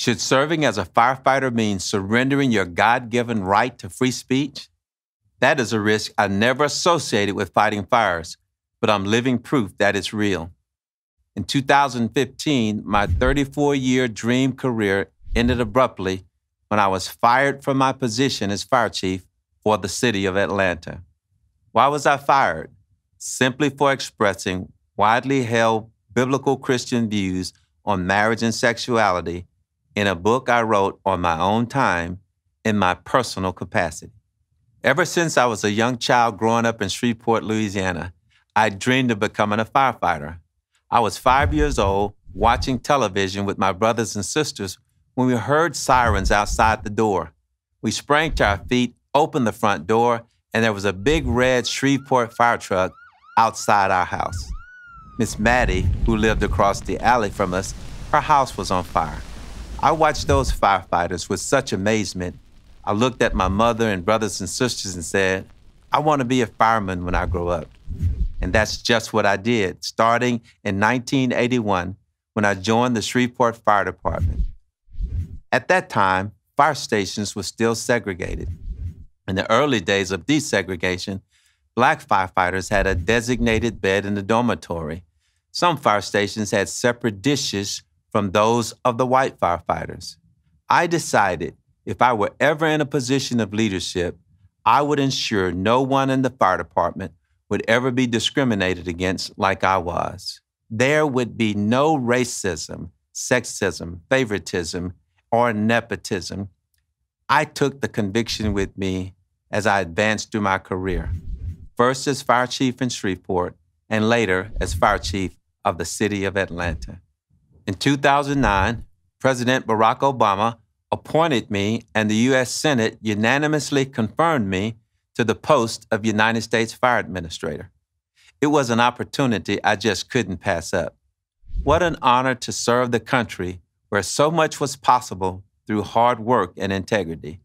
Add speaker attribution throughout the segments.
Speaker 1: Should serving as a firefighter mean surrendering your God given right to free speech? That is a risk I never associated with fighting fires, but I'm living proof that it's real. In 2015, my 34 year dream career ended abruptly when I was fired from my position as fire chief for the city of Atlanta. Why was I fired? Simply for expressing widely held biblical Christian views on marriage and sexuality in a book I wrote on my own time in my personal capacity. Ever since I was a young child growing up in Shreveport, Louisiana, I dreamed of becoming a firefighter. I was five years old watching television with my brothers and sisters when we heard sirens outside the door. We sprang to our feet, opened the front door, and there was a big red Shreveport fire truck outside our house. Miss Maddie, who lived across the alley from us, her house was on fire. I watched those firefighters with such amazement. I looked at my mother and brothers and sisters and said, I want to be a fireman when I grow up. And that's just what I did, starting in 1981 when I joined the Shreveport Fire Department. At that time, fire stations were still segregated. In the early days of desegregation, black firefighters had a designated bed in the dormitory. Some fire stations had separate dishes from those of the white firefighters. I decided if I were ever in a position of leadership, I would ensure no one in the fire department would ever be discriminated against like I was. There would be no racism, sexism, favoritism, or nepotism. I took the conviction with me as I advanced through my career, first as fire chief in Shreveport, and later as fire chief of the city of Atlanta. In 2009, President Barack Obama appointed me, and the U.S. Senate unanimously confirmed me to the post of United States Fire Administrator. It was an opportunity I just couldn't pass up. What an honor to serve the country where so much was possible through hard work and integrity.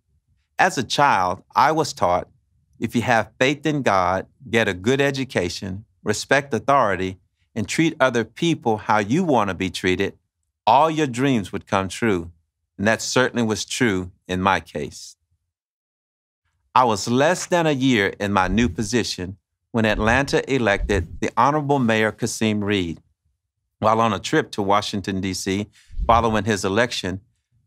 Speaker 1: As a child, I was taught if you have faith in God, get a good education, respect authority, and treat other people how you want to be treated, all your dreams would come true. And that certainly was true in my case. I was less than a year in my new position when Atlanta elected the Honorable Mayor Kasim Reed. While on a trip to Washington, D.C., following his election,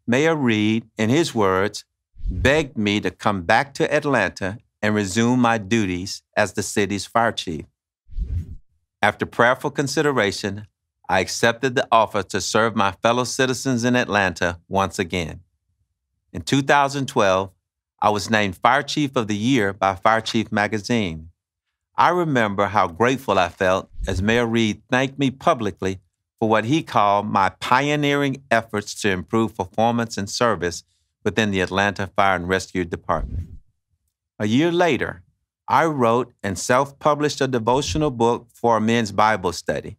Speaker 1: Mayor Reed, in his words, begged me to come back to Atlanta and resume my duties as the city's fire chief. After prayerful consideration, I accepted the offer to serve my fellow citizens in Atlanta once again. In 2012, I was named Fire Chief of the Year by Fire Chief magazine. I remember how grateful I felt as Mayor Reed thanked me publicly for what he called my pioneering efforts to improve performance and service within the Atlanta Fire and Rescue Department. A year later, I wrote and self published a devotional book for a men's Bible study.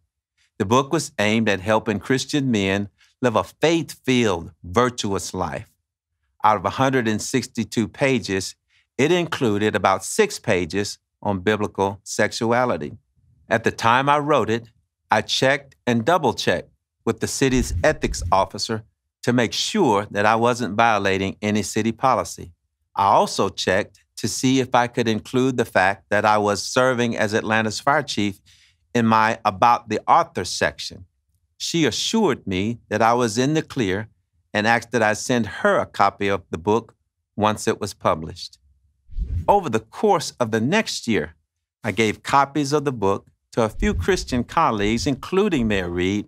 Speaker 1: The book was aimed at helping Christian men live a faith filled, virtuous life. Out of 162 pages, it included about six pages on biblical sexuality. At the time I wrote it, I checked and double checked with the city's ethics officer to make sure that I wasn't violating any city policy. I also checked to see if I could include the fact that I was serving as Atlanta's fire chief in my About the Author section. She assured me that I was in the clear and asked that I send her a copy of the book once it was published. Over the course of the next year, I gave copies of the book to a few Christian colleagues, including Mayor Reed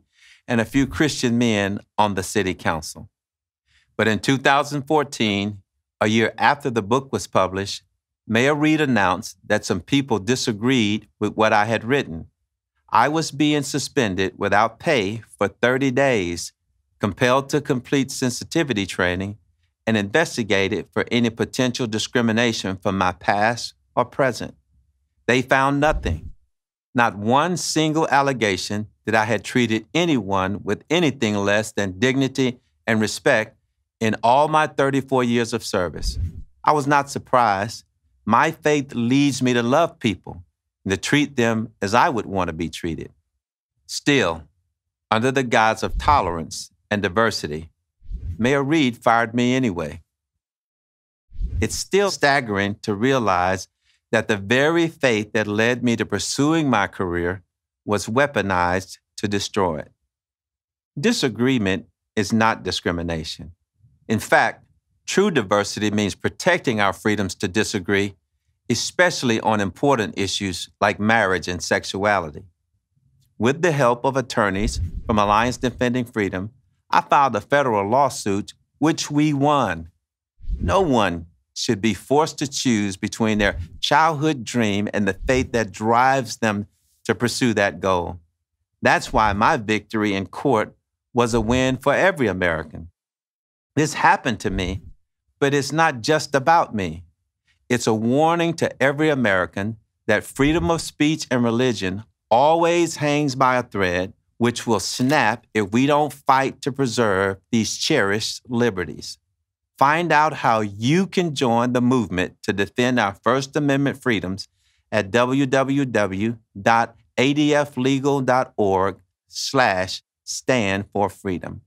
Speaker 1: and a few Christian men on the city council. But in 2014, a year after the book was published, Mayor Reed announced that some people disagreed with what I had written. I was being suspended without pay for 30 days, compelled to complete sensitivity training, and investigated for any potential discrimination from my past or present. They found nothing, not one single allegation that I had treated anyone with anything less than dignity and respect in all my 34 years of service. I was not surprised my faith leads me to love people and to treat them as I would want to be treated. Still, under the guise of tolerance and diversity, Mayor Reed fired me anyway. It's still staggering to realize that the very faith that led me to pursuing my career was weaponized to destroy it. Disagreement is not discrimination. In fact, True diversity means protecting our freedoms to disagree, especially on important issues like marriage and sexuality. With the help of attorneys from Alliance Defending Freedom, I filed a federal lawsuit which we won. No one should be forced to choose between their childhood dream and the fate that drives them to pursue that goal. That's why my victory in court was a win for every American. This happened to me but it's not just about me. It's a warning to every American that freedom of speech and religion always hangs by a thread, which will snap if we don't fight to preserve these cherished liberties. Find out how you can join the movement to defend our First Amendment freedoms at www.adflegal.org slash stand for freedom.